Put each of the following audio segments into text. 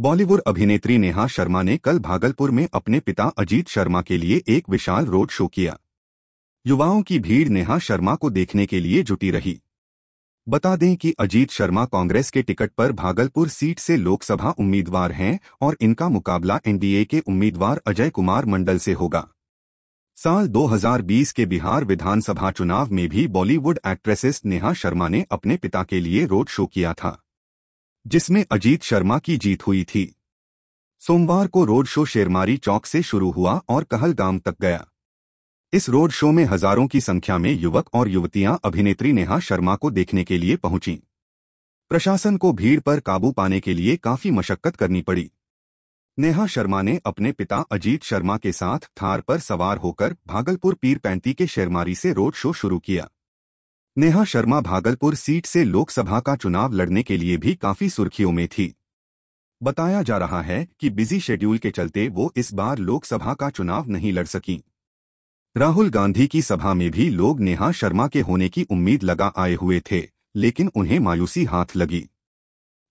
बॉलीवुड अभिनेत्री नेहा शर्मा ने कल भागलपुर में अपने पिता अजीत शर्मा के लिए एक विशाल रोड शो किया युवाओं की भीड़ नेहा शर्मा को देखने के लिए जुटी रही बता दें कि अजीत शर्मा कांग्रेस के टिकट पर भागलपुर सीट से लोकसभा उम्मीदवार हैं और इनका मुकाबला एनडीए के उम्मीदवार अजय कुमार मंडल से होगा साल 2020 के बिहार विधानसभा चुनाव में भी बॉलीवुड एक्ट्रेसेस नेहा शर्मा ने अपने पिता के लिए रोड शो किया था जिसमें अजीत शर्मा की जीत हुई थी सोमवार को रोड शो शेरमारी चौक से शुरू हुआ और कहलगाम तक गया इस रोड शो में हजारों की संख्या में युवक और युवतियां अभिनेत्री नेहा शर्मा को देखने के लिए पहुंची प्रशासन को भीड़ पर काबू पाने के लिए काफी मशक्कत करनी पड़ी नेहा शर्मा ने अपने पिता अजीत शर्मा के साथ थार पर सवार होकर भागलपुर पीर पैंती के शेरमारी से रोड शो शुरू किया नेहा शर्मा भागलपुर सीट से लोकसभा का चुनाव लड़ने के लिए भी काफी सुर्खियों में थी बताया जा रहा है कि बिजी शेड्यूल के चलते वो इस बार लोकसभा का चुनाव नहीं लड़ सकी राहुल गांधी की सभा में भी लोग नेहा शर्मा के होने की उम्मीद लगा आए हुए थे लेकिन उन्हें मायूसी हाथ लगी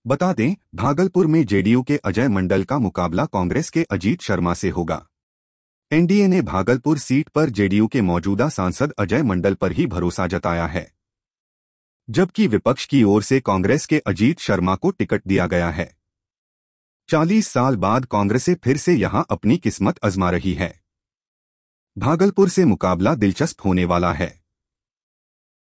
बता दें भागलपुर में जेडीयू के अजय मंडल का मुकाबला कांग्रेस के अजीत शर्मा से होगा एनडीए ने भागलपुर सीट पर जेडीयू के मौजूदा सांसद अजय मंडल पर ही भरोसा जताया है जबकि विपक्ष की ओर से कांग्रेस के अजीत शर्मा को टिकट दिया गया है चालीस साल बाद कांग्रेसें फिर से यहां अपनी किस्मत आजमा रही है भागलपुर से मुकाबला दिलचस्प होने वाला है